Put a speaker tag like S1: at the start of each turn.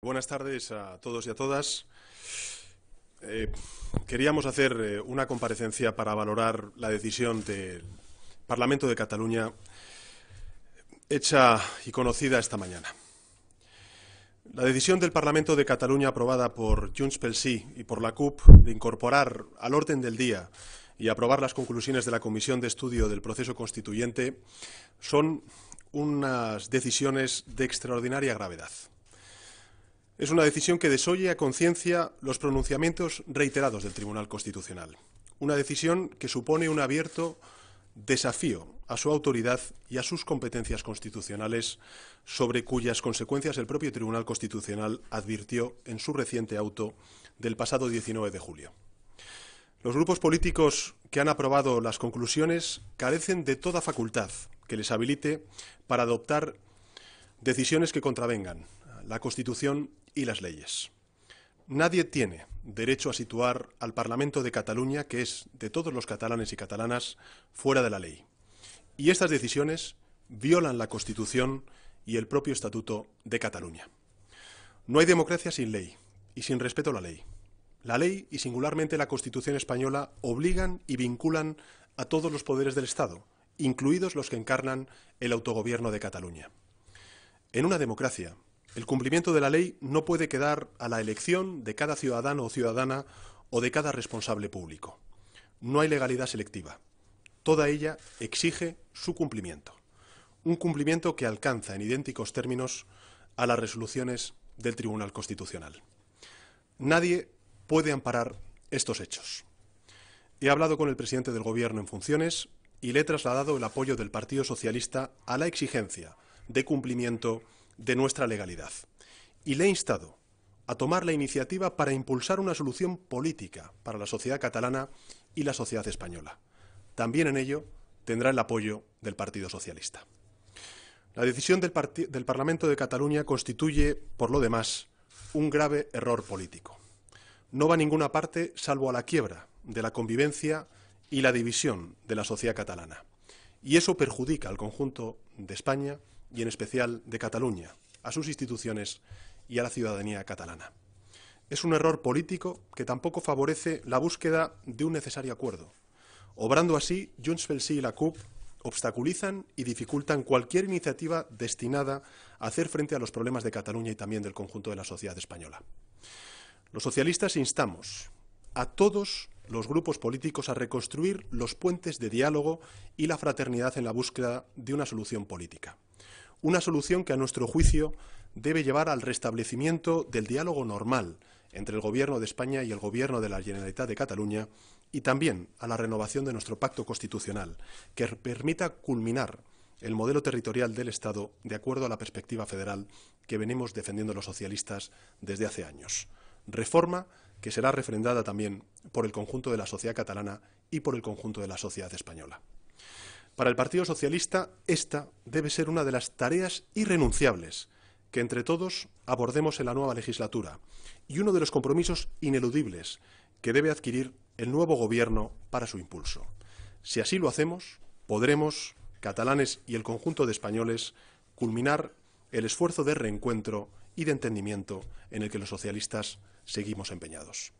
S1: Buenas tardes a todos y a todas. Eh, queríamos hacer eh, una comparecencia para valorar la decisión del Parlamento de Cataluña hecha y conocida esta mañana. La decisión del Parlamento de Cataluña aprobada por Junts pel Sí y por la CUP de incorporar al orden del día y aprobar las conclusiones de la Comisión de Estudio del Proceso Constituyente son unas decisiones de extraordinaria gravedad. Es una decisión que desoye a conciencia los pronunciamientos reiterados del Tribunal Constitucional. Una decisión que supone un abierto desafío a su autoridad y a sus competencias constitucionales, sobre cuyas consecuencias el propio Tribunal Constitucional advirtió en su reciente auto del pasado 19 de julio. Los grupos políticos que han aprobado las conclusiones carecen de toda facultad que les habilite para adoptar decisiones que contravengan la Constitución y las leyes. Nadie tiene derecho a situar al Parlamento de Cataluña, que es de todos los catalanes y catalanas, fuera de la ley. Y estas decisiones violan la Constitución y el propio Estatuto de Cataluña. No hay democracia sin ley y sin respeto a la ley. La ley y singularmente la Constitución española obligan y vinculan a todos los poderes del Estado, incluidos los que encarnan el autogobierno de Cataluña. En una democracia, el cumplimiento de la ley no puede quedar a la elección de cada ciudadano o ciudadana o de cada responsable público. No hay legalidad selectiva. Toda ella exige su cumplimiento. Un cumplimiento que alcanza en idénticos términos a las resoluciones del Tribunal Constitucional. Nadie puede amparar estos hechos. He hablado con el presidente del Gobierno en funciones y le he trasladado el apoyo del Partido Socialista a la exigencia de cumplimiento de nuestra legalidad. Y le he instado a tomar la iniciativa para impulsar una solución política para la sociedad catalana y la sociedad española. También en ello tendrá el apoyo del Partido Socialista. La decisión del, Parlamento de Cataluña constituye, por lo demás, un grave error político. No va a ninguna parte salvo a la quiebra de la convivencia y la división de la sociedad catalana. Y eso perjudica al conjunto de España y en especial de Cataluña, a sus instituciones y a la ciudadanía catalana. Es un error político que tampoco favorece la búsqueda de un necesario acuerdo. Obrando así, Junts pel Sí y la CUP obstaculizan y dificultan cualquier iniciativa destinada a hacer frente a los problemas de Cataluña y también del conjunto de la sociedad española. Los socialistas instamos a todos los grupos políticos a reconstruir los puentes de diálogo y la fraternidad en la búsqueda de una solución política una solución que a nuestro juicio debe llevar al restablecimiento del diálogo normal entre el Gobierno de España y el Gobierno de la Generalitat de Cataluña y también a la renovación de nuestro pacto constitucional, que permita culminar el modelo territorial del Estado de acuerdo a la perspectiva federal que venimos defendiendo los socialistas desde hace años. Reforma que será refrendada también por el conjunto de la sociedad catalana y por el conjunto de la sociedad española. Para el Partido Socialista, esta debe ser una de las tareas irrenunciables que entre todos abordemos en la nueva legislatura y uno de los compromisos ineludibles que debe adquirir el nuevo Gobierno para su impulso. Si así lo hacemos, podremos, catalanes y el conjunto de españoles, culminar el esfuerzo de reencuentro y de entendimiento en el que los socialistas seguimos empeñados.